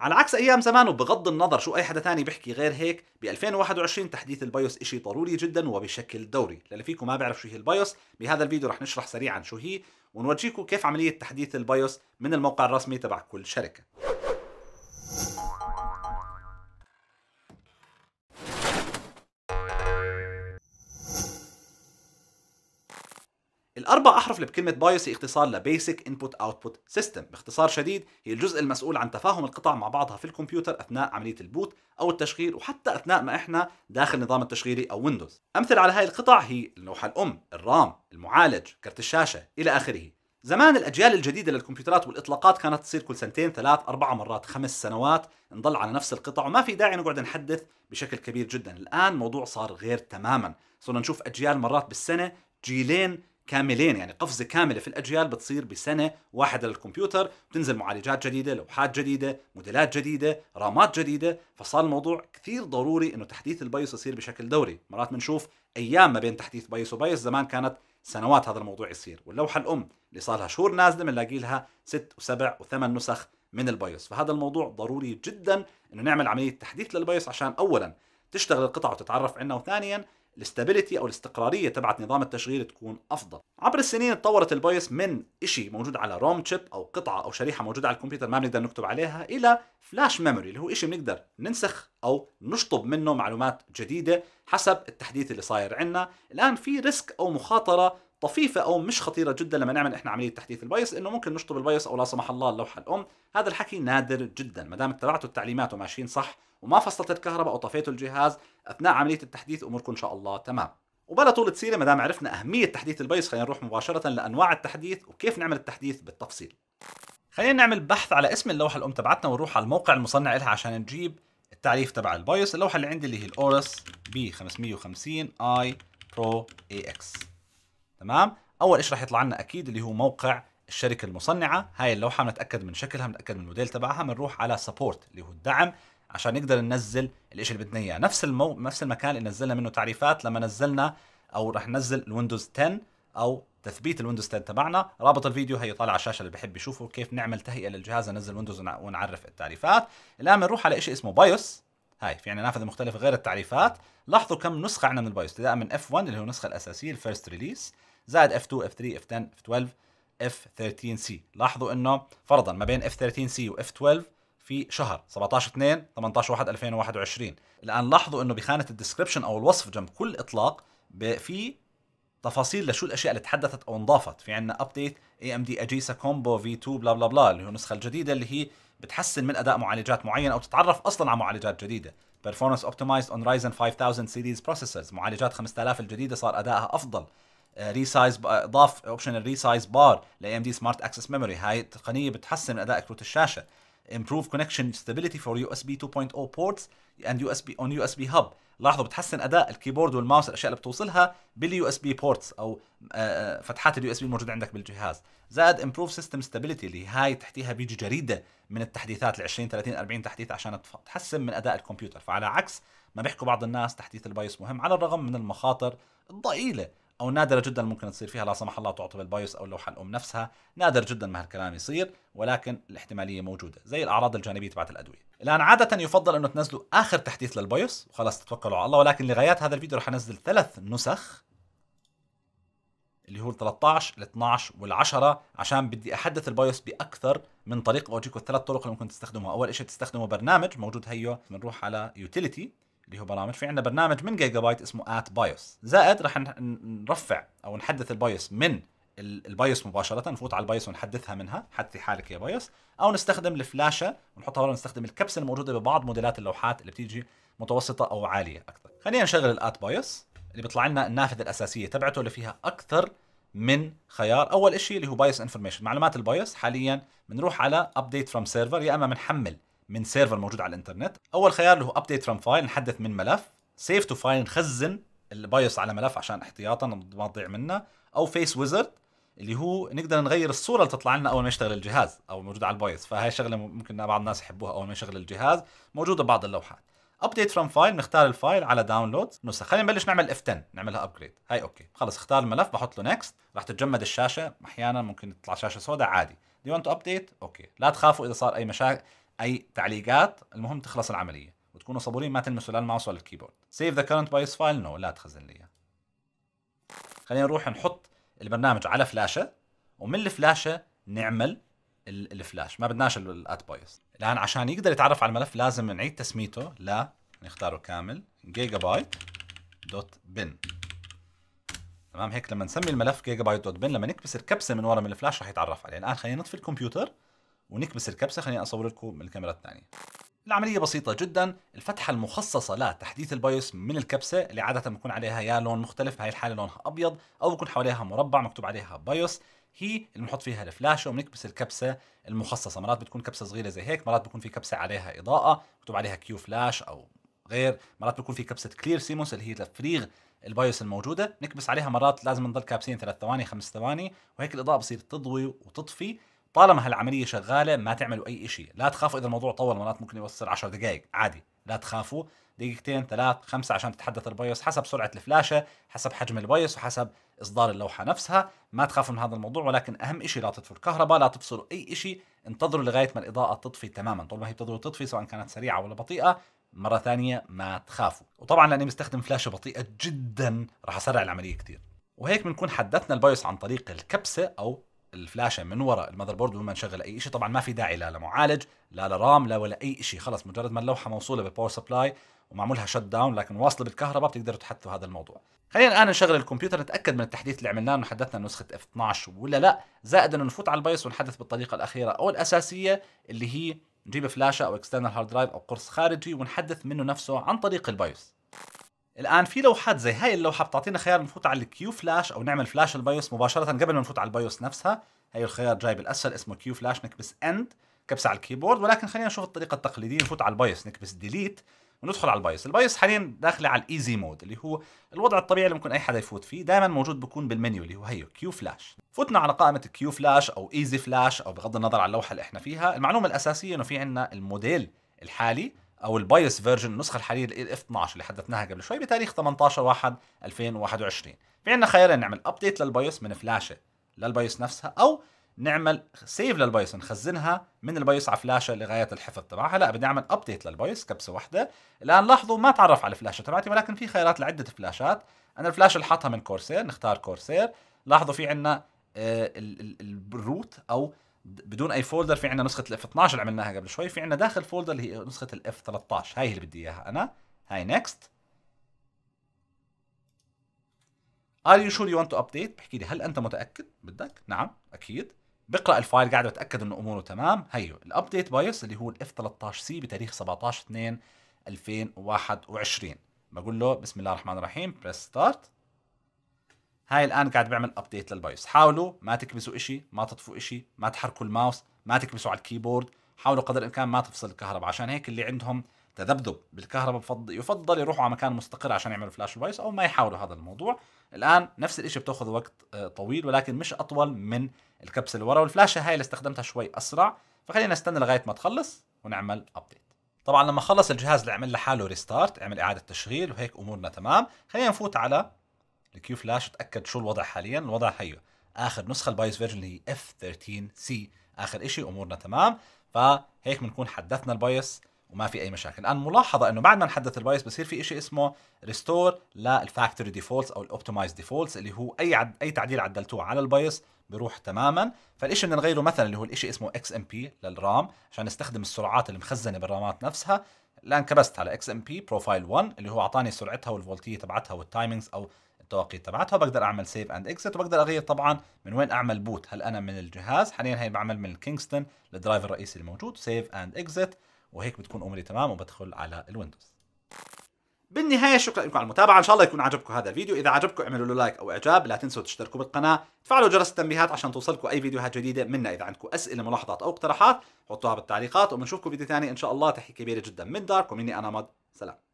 على عكس ايام زمان وبغض النظر شو اي حدا ثاني بيحكي غير هيك ب 2021 تحديث البايوس شيء ضروري جدا وبشكل دوري للي فيكم ما بيعرف شو هي البايوس بهذا الفيديو رح نشرح سريعا شو هي ونورجيكم كيف عمليه تحديث البايوس من الموقع الرسمي تبع كل شركه الاربع احرف اللي بكلمه بايوس هي اختصار لبيسك انبوت اوتبوت سيستم باختصار شديد هي الجزء المسؤول عن تفاهم القطع مع بعضها في الكمبيوتر اثناء عمليه البوت او التشغيل وحتى اثناء ما احنا داخل نظام التشغيلي او ويندوز امثله على هاي القطع هي اللوحه الام الرام المعالج كرت الشاشه الى اخره زمان الأجيال الجديدة للكمبيوترات والإطلاقات كانت تصير كل سنتين ثلاث أربع مرات خمس سنوات نضل على نفس القطع وما في داعي نقعد نحدث بشكل كبير جدا الآن الموضوع صار غير تماما صرنا نشوف أجيال مرات بالسنة جيلين كاملين يعني قفزه كامله في الاجيال بتصير بسنه واحده للكمبيوتر بتنزل معالجات جديده لوحات جديده موديلات جديده رامات جديده فصار الموضوع كثير ضروري انه تحديث البايوس يصير بشكل دوري مرات بنشوف ايام ما بين تحديث بايوس وبايوس زمان كانت سنوات هذا الموضوع يصير واللوحه الام اللي صار لها شهور نازله بنلاقي لها ست وسبع وثمان نسخ من البايوس فهذا الموضوع ضروري جدا انه نعمل عمليه تحديث للبايوس عشان اولا تشتغل القطعه وتتعرف عنا وثانيا الاستابيليتي او الاستقراريه تبعت نظام التشغيل تكون افضل عبر السنين تطورت البايوس من شيء موجود على روم تشيب او قطعه او شريحه موجوده على الكمبيوتر ما بنقدر نكتب عليها الى فلاش ميموري اللي هو شيء بنقدر ننسخ او نشطب منه معلومات جديده حسب التحديث اللي صاير عندنا الان في ريسك او مخاطره طفيفة أو مش خطيرة جدا لما نعمل إحنا عملية تحديث البايس إنه ممكن نشطب البايس أو لا سمح الله اللوحة الأم، هذا الحكي نادر جدا ما دام اتبعتوا التعليمات وماشيين صح وما فصلت الكهرباء او طفيتوا الجهاز اثناء عمليه التحديث اموركم ان شاء الله تمام وبلا طول تصير ما دام عرفنا اهميه تحديث البيس خلينا نروح مباشره لانواع التحديث وكيف نعمل التحديث بالتفصيل خلينا نعمل بحث على اسم اللوحه الام تبعتنا ونروح على الموقع المصنع لها عشان نجيب التعريف تبع البايوس اللوحه اللي عندي اللي هي الاورس بي 550 اي برو اي اكس تمام اول شيء راح يطلع لنا اكيد اللي هو موقع الشركه المصنعه هاي اللوحه بنتاكد من شكلها بنتاكد من الموديل تبعها بنروح على سبورت اللي هو الدعم عشان نقدر ننزل الشيء اللي بدنا اياه نفس المو... نفس المكان اللي نزلنا منه تعريفات لما نزلنا او رح ننزل الويندوز 10 او تثبيت الويندوز 10 تبعنا رابط الفيديو هي طالع على الشاشه اللي بحب يشوفه كيف نعمل تهيئه للجهاز ننزل ويندوز ونعرف التعريفات الان بنروح على شيء اسمه بايوس هاي في عندنا نافذه مختلفه غير التعريفات لاحظوا كم نسخه عندنا من البايوس ابتداء من اف 1 اللي هو النسخه الاساسيه الفيرست ريليس زايد اف 2 اف 3 اف 10 اف 12 اف 13 سي لاحظوا انه فرضا ما بين اف 13 سي و 12 في شهر 17 2 18 1 2021 الان لاحظوا انه بخانه الديسكربشن او الوصف جنب كل اطلاق في تفاصيل لشو الاشياء اللي تحدثت او انضافت في عندنا ابديت اي ام دي اجيسا كومبو في 2 بلا بلا بلا اللي هو النسخه الجديده اللي هي بتحسن من اداء معالجات معينه او تتعرف اصلا على معالجات جديده performance optimized on Ryzen 5000 series processors معالجات 5000 الجديده صار ادائها افضل ريسايز آه، آه، ضاف اوبشن الريسايز بار لاي ام دي سمارت اكسس ميموري هاي التقنيه بتحسن من اداء كروت الشاشه improve connection stability for USB 2.0 ports and USB on USB hub لاحظوا بتحسن اداء الكيبورد والماوس الاشياء اللي بتوصلها باليو اس بي بورتس او آه، فتحات اليو اس بي الموجوده عندك بالجهاز زائد امبروف سيستم ستابيليتي اللي هاي تحتيها بيجي جريده من التحديثات ال 20 30 40 تحديث عشان تحسن من اداء الكمبيوتر فعلى عكس ما بيحكوا بعض الناس تحديث البايوس مهم على الرغم من المخاطر الضئيله او نادره جدا ممكن تصير فيها لا سمح الله تعطي البايوس او اللوحه الام نفسها نادر جدا ما هالكلام يصير ولكن الاحتماليه موجوده زي الاعراض الجانبيه تبعت الادويه الان عاده يفضل انه تنزلوا اخر تحديث للبايوس وخلاص تتوكلوا على الله ولكن لغايات هذا الفيديو رح انزل ثلاث نسخ اللي هو ال 13 ال 12 وال 10 عشان بدي احدث البايوس باكثر من طريقه واجيكم الثلاث طرق اللي ممكن تستخدموها اول شيء تستخدموا برنامج موجود هيو بنروح على يوتيليتي اللي هو برامج في عندنا برنامج من جيجا بايت اسمه ات بايوس زائد راح نرفع او نحدث البايوس من البايوس مباشره نفوت على البايوس ونحدثها منها حدثي حالك يا بايوس او نستخدم الفلاشه ونحطها ورا نستخدم الكبسه الموجوده ببعض موديلات اللوحات اللي بتيجي متوسطه او عاليه اكثر خلينا نشغل الات بايوس اللي بيطلع لنا النافذه الاساسيه تبعته اللي فيها اكثر من خيار اول شيء اللي هو بايوس انفورميشن معلومات البايوس حاليا بنروح على ابديت فروم سيرفر يا اما بنحمل من سيرفر موجود على الانترنت اول خيار اللي هو ابديت فروم فايل نحدث من ملف سيف تو فايل نخزن البايوس على ملف عشان احتياطا ما تضيع منا او فيس ويزرد اللي هو نقدر نغير الصوره اللي تطلع لنا اول ما يشتغل الجهاز او موجود على البايوس فهي شغله ممكن بعض الناس يحبوها اول ما يشغل الجهاز موجوده ببعض اللوحات ابديت فروم فايل نختار الفايل على داونلود نسخ خلينا نبلش نعمل اف 10 نعملها ابجريد هاي اوكي خلص اختار الملف بحط له نكست راح تتجمد الشاشه احيانا ممكن تطلع شاشه سوداء عادي دي ونت ابديت اوكي لا تخافوا اذا صار اي مشاكل اي تعليقات المهم تخلص العمليه وتكونوا صبورين ما تلمسوا لا الماوس ولا الكيبورد سيف ذا كرنت بايس فايل نو لا تخزن لي اياه خلينا نروح نحط البرنامج على فلاشه ومن الفلاشه نعمل الفلاش ما بدناش الات بايس الان عشان يقدر يتعرف على الملف لازم نعيد تسميته ل نختاره كامل جيجا بايت دوت بن تمام هيك لما نسمي الملف جيجا بايت دوت بن لما نكبس الكبسه من ورا من الفلاش راح يتعرف عليه الان خلينا نطفي الكمبيوتر ونكبس الكبسه خليني اصور لكم من الكاميرا الثانيه العملية بسيطة جدا، الفتحة المخصصة لتحديث البايوس من الكبسة اللي عادة بكون عليها يا لون مختلف بهي الحالة لونها أبيض أو بكون حواليها مربع مكتوب عليها بايوس، هي اللي بنحط فيها الفلاشة وبنكبس الكبسة المخصصة، مرات بتكون كبسة صغيرة زي هيك، مرات بكون في كبسة عليها إضاءة مكتوب عليها كيو فلاش أو غير، مرات بكون في كبسة كلير سيموس اللي هي تفريغ البايوس الموجودة، نكبس عليها مرات لازم نضل كابسين ثلاث ثواني خمس ثواني وهيك الإضاءة بصير تضوي وتطفي، طالما هالعمليه شغاله ما تعملوا اي شيء لا تخافوا اذا الموضوع طول مرات ممكن يوصل 10 دقائق عادي لا تخافوا دقيقتين ثلاث خمسة عشان تتحدث البايوس حسب سرعة الفلاشة حسب حجم البايوس وحسب إصدار اللوحة نفسها ما تخافوا من هذا الموضوع ولكن أهم شيء لا تطفوا الكهرباء لا تفصلوا أي شيء انتظروا لغاية ما الإضاءة تطفي تماما طول ما هي بتقدروا تطفي سواء كانت سريعة ولا بطيئة مرة ثانية ما تخافوا وطبعا لأني مستخدم فلاشة بطيئة جدا راح أسرع العملية كثير وهيك بنكون حدثنا البايوس عن طريق الكبسة أو الفلاشه من وراء المذر بورد وما نشغل اي شيء طبعا ما في داعي لا لمعالج لا لرام لا ولا اي شيء خلص مجرد ما اللوحه موصوله بالباور سبلاي ومعمولها شت داون لكن واصله بالكهرباء بتقدروا تحدثوا هذا الموضوع خلينا الان نشغل الكمبيوتر نتاكد من التحديث اللي عملناه انه حدثنا نسخه اف 12 ولا لا زائد انه نفوت على البايوس ونحدث بالطريقه الاخيره او الاساسيه اللي هي نجيب فلاشه او اكسترنال هارد درايف او قرص خارجي ونحدث منه نفسه عن طريق البايوس الان في لوحات زي هاي اللوحه بتعطينا خيار نفوت على الكيو فلاش او نعمل فلاش البايوس مباشره قبل ما نفوت على البايوس نفسها هي الخيار جاي بالاسفل اسمه كيو فلاش نكبس اند كبسه على الكيبورد ولكن خلينا نشوف الطريقه التقليديه نفوت على البايوس نكبس ديليت وندخل على البايوس البايوس حاليا داخله على الايزي مود اللي هو الوضع الطبيعي اللي ممكن اي حدا يفوت فيه دائما موجود بكون بالمنيو اللي هو هيو كيو فلاش فتنا على قائمه الكيو فلاش او ايزي فلاش او بغض النظر على اللوحه اللي احنا فيها المعلومه الاساسيه انه في عندنا الموديل الحالي او البايوس فيرجن النسخه الحاليه الاف 12 اللي حدثناها قبل شوي بتاريخ 18 1 2021 في عندنا خيارين نعمل ابديت للبايوس من فلاشه للبايوس نفسها او نعمل سيف للبايوس نخزنها من البايوس على فلاشه لغايه الحفظ تبعها لا بدي اعمل ابديت للبايوس كبسه واحده الان لاحظوا ما تعرف على الفلاشه تبعتي ولكن في خيارات لعده فلاشات انا الفلاشه اللي حاطها من كورسير نختار كورسير لاحظوا في عندنا آه، الروت او بدون اي فولدر في عندنا نسخه الاف 12 اللي عملناها قبل شوي في عندنا داخل فولدر اللي هي نسخه الاف 13 هاي اللي بدي اياها انا هاي نيكست ار يو شور يو ونت تو ابديت بحكي لي هل انت متاكد بدك نعم اكيد بقرا الفايل قاعد بتاكد انه اموره تمام هيو الابديت بايوس اللي هو الاف 13 سي بتاريخ 17 2 2021 بقول له بسم الله الرحمن الرحيم بريس ستارت هاي الان قاعد بعمل ابديت للبايوس حاولوا ما تكبسوا إشي ما تطفوا إشي ما تحركوا الماوس ما تكبسوا على الكيبورد حاولوا قدر الامكان ما تفصل الكهرباء عشان هيك اللي عندهم تذبذب بالكهرباء بفضل يفضل يروحوا على مكان مستقر عشان يعملوا فلاش بايوس او ما يحاولوا هذا الموضوع الان نفس الشيء بتاخذ وقت آه، طويل ولكن مش اطول من الكبسه اللي ورا والفلاشه هاي اللي استخدمتها شوي اسرع فخلينا نستنى لغايه ما تخلص ونعمل ابديت طبعا لما خلص الجهاز اللي عمل لحاله ريستارت عمل اعاده تشغيل وهيك امورنا تمام خلينا نفوت على الكيو فلاش اتاكد شو الوضع حاليا الوضع هي اخر نسخه البايوس فيرجن اللي هي اف 13 سي اخر شيء امورنا تمام فهيك بنكون حدثنا البايوس وما في اي مشاكل الان ملاحظه انه بعد ما نحدث البايوس بصير في شيء اسمه ريستور للفاكتوري ديفولتس او الاوبتمايز ديفولتس اللي هو اي عد... اي تعديل عدلتوه على البايوس بروح تماما فالشيء بدنا نغيره مثلا اللي هو الشيء اسمه اكس ام بي للرام عشان نستخدم السرعات المخزنه بالرامات نفسها الان كبست على اكس ام بي بروفايل 1 اللي هو اعطاني سرعتها والفولتيه تبعتها والتايمينجز او التوقيت تبعتها بقدر اعمل سيف اند اكزت وبقدر اغير طبعا من وين اعمل بوت هل انا من الجهاز حاليا هي بعمل من الكينغستون للدرايف الرئيسي الموجود سيف اند اكزت وهيك بتكون اموري تمام وبدخل على الويندوز بالنهاية شكرا لكم على المتابعة إن شاء الله يكون عجبكم هذا الفيديو إذا عجبكم اعملوا له لايك أو إعجاب لا تنسوا تشتركوا بالقناة تفعلوا جرس التنبيهات عشان توصلكم أي فيديوهات جديدة منا إذا عندكم أسئلة ملاحظات أو اقتراحات حطوها بالتعليقات وبنشوفكم فيديو ثاني إن شاء الله تحكي كبيرة جدا من دارك ومني أنا مد سلام